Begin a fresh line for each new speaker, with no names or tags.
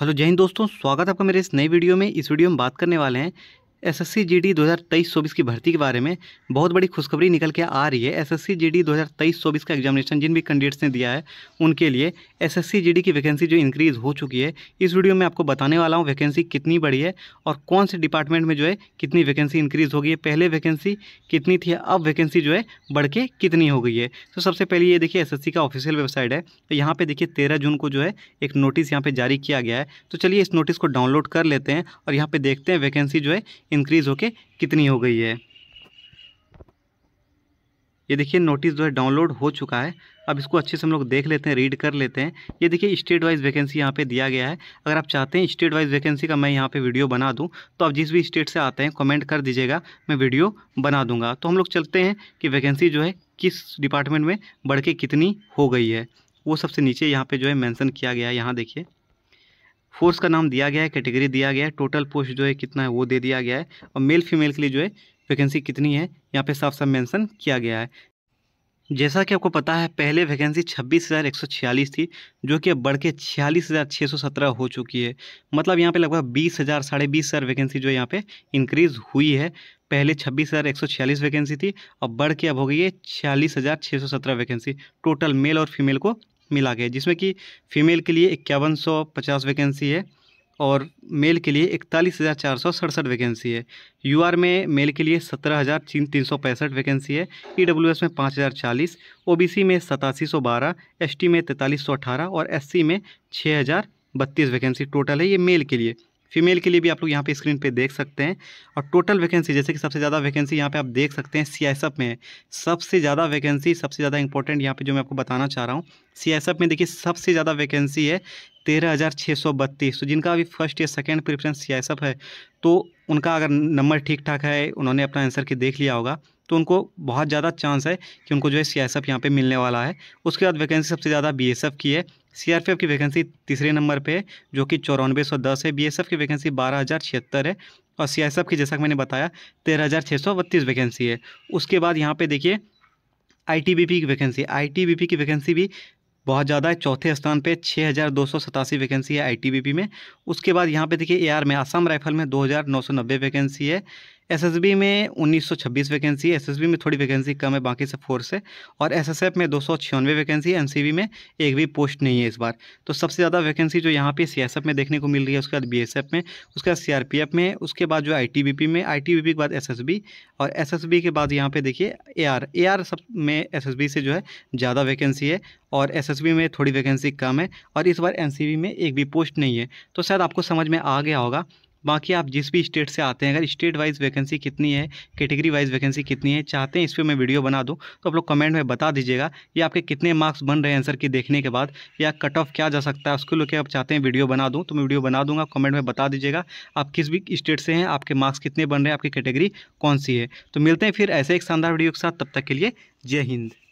hello जय हिंद दोस्तों स्वागत है आपका मेरे इस नए वीडियो में इस वीडियो में बात करने वाले हैं एसएससी जीडी 2023-24 की भर्ती के बारे में बहुत बड़ी खुशखबरी निकल के आ रही है एसएससी जीडी 2023-24 का एग्जामिनेशन जिन भी कैंडिडेट्स ने दिया है उनके लिए एसएससी जीडी की वैकेंसी जो इंक्रीज़ हो चुकी है इस वीडियो में आपको बताने वाला हूँ वैकेंसी कितनी बड़ी है और कौन से डिपार्टमेंट में जो है कितनी वैकेंसी इंक्रीज़ हो गई है पहले वैकेंसी कितनी थी अब वैकेंसी जो है बढ़ के कितनी हो गई है तो सबसे पहले ये देखिए एस का ऑफिशियल वेबसाइट है तो यहाँ पर देखिए तेरह जून को जो है एक नोटिस यहाँ पर जारी किया गया है तो चलिए इस नोटिस को डाउनलोड कर लेते हैं और यहाँ पर देखते हैं वैकेंसी जो है इंक्रीज़ होके कितनी हो गई है ये देखिए नोटिस जो है डाउनलोड हो चुका है अब इसको अच्छे से हम लोग देख लेते हैं रीड कर लेते हैं ये देखिए स्टेट वाइज वैकेंसी यहाँ पे दिया गया है अगर आप चाहते हैं स्टेट वाइज वैकेंसी का मैं यहाँ पे वीडियो बना दूँ तो आप जिस भी स्टेट से आते हैं कमेंट कर दीजिएगा मैं वीडियो बना दूंगा तो हम लोग चलते हैं कि वैकेंसी जो है किस डिपार्टमेंट में बढ़ के कितनी हो गई है वो सबसे नीचे यहाँ पर जो है मैंसन किया गया है यहाँ देखिए फोर्स का नाम दिया गया है कैटेगरी दिया गया है टोटल पोस्ट जो है कितना है वो दे दिया गया है और मेल फीमेल के लिए जो है वैकेंसी कितनी है यहाँ पे साफ साफ मेंशन किया गया है जैसा कि आपको पता है पहले वैकेंसी छब्बीस हज़ार एक सौ छियालीस थी जो कि अब बढ़ के छियालीस हज़ार छः सौ सत्रह हो चुकी है मतलब यहाँ पे लगभग बीस हज़ार साढ़े बीस हज़ार वैकेंसी जो यहाँ पे इंक्रीज़ हुई है पहले छब्बीस हज़ार एक सौ छियालीस वैकेंसी थी अब बढ़ के अब हो गई है छियालीस हज़ार छः सौ सत्रह वैकेंसी टोटल मेल और फीमेल को मिला के जिसमें कि फ़ीमेल के लिए इक्यावन सौ पचास वैकेंसी है और मेल के लिए इकतालीस हज़ार चार सौ सड़सठ वैकेंसी है यूआर में मेल के लिए सत्रह हज़ार तीन सौ पैंसठ वैकेंसी है ईडब्ल्यूएस में पाँच हज़ार चालीस ओबीसी में सतासी सौ बारह एसटी में तैंतालीस सौ अठारह और एससी में छः हज़ार बत्तीस वैकेंसी टोटल है ये मेल के लिए फीमेल के लिए भी आप लोग यहाँ पे स्क्रीन पे देख सकते हैं और टोटल वैकेंसी जैसे कि सबसे ज़्यादा वैकेंसी यहाँ पे आप देख सकते हैं सी में सबसे ज़्यादा वैकेंसी सबसे ज़्यादा इंपॉर्टेंट यहाँ पे जो मैं आपको बताना चाह रहा हूँ सी में देखिए सबसे ज़्यादा वैकेंसी है तेरह हज़ार छः सौ बत्तीस तो जिनका अभी फर्स्ट या सेकेंड प्रिफ्रेंस सी है तो उनका अगर नंबर ठीक ठाक है उन्होंने अपना आंसर के देख लिया होगा तो उनको बहुत ज़्यादा चांस है कि उनको जो है सी एस एफ यहाँ मिलने वाला है उसके बाद वैकेंसी सबसे ज़्यादा बी एस एफ की है सीआरपीएफ की वैकेंसी तीसरे नंबर पे है जो कि चौरानवे सौ दस है बी की वैकेंसी बारह हज़ार छिहत्तर है और एफ की जैसा कि मैंने बताया तेरह हज़ार छः सौ बत्तीस वैकेंसी है उसके बाद यहाँ पे देखिए आईटीबीपी की वैकेंसी आईटीबीपी की वैकेंसी भी बहुत ज़्यादा है चौथे स्थान पे छः हज़ार दो सौ सतासी वैकेंसी है आईटीबीपी में उसके बाद यहाँ पे देखिए एआर में आसाम राइफल में दो हज़ार नौ सौ नब्बे वैकेंसी है एसएसबी में 1926 वैकेंसी है एसएसबी में थोड़ी वैकेंसी कम है बाकी सब फोर्स है और एसएसएफ में दो वैकेंसी है बी में एक भी पोस्ट नहीं है इस बार तो सबसे ज़्यादा वैकेंसी जो यहाँ पे सीएसएफ में देखने को मिल रही है उसके बाद बीएसएफ में उसके बाद सीआरपीएफ में उसके बाद जो आईटीबीपी में आईटीबीपी के बाद बी और बी के बाद यहाँ पे देखिए ए आर सब में बी से जो है ज़्यादा वैकेंसी है और बी में थोड़ी वैकेंसी कम है और इस बार बी में एक भी पोस्ट नहीं है तो शायद आपको समझ में आ गया होगा बाकी आप जिस भी स्टेट से आते हैं अगर स्टेट वाइज वैकेंसी कितनी है कैटेगरी वाइज वैकेंसी कितनी है चाहते हैं इस पर मैं वीडियो बना दूँ तो आप लोग कमेंट में बता दीजिएगा ये आपके कितने मार्क्स बन रहे हैं आंसर की देखने के बाद या कट ऑफ क्या जा सकता है उसको लेकर आप चाहते हैं वीडियो बना दूँ तो मैं वीडियो बना दूँगा कमेंट में बता दीजिएगा आप किस भी स्टेट से हैं आपके मार्क्स कितने बन रहे हैं आपकी कैटेगरी कौन सी है तो मिलते हैं फिर ऐसे एक शानदार वीडियो के साथ तब तक के लिए जय हिंद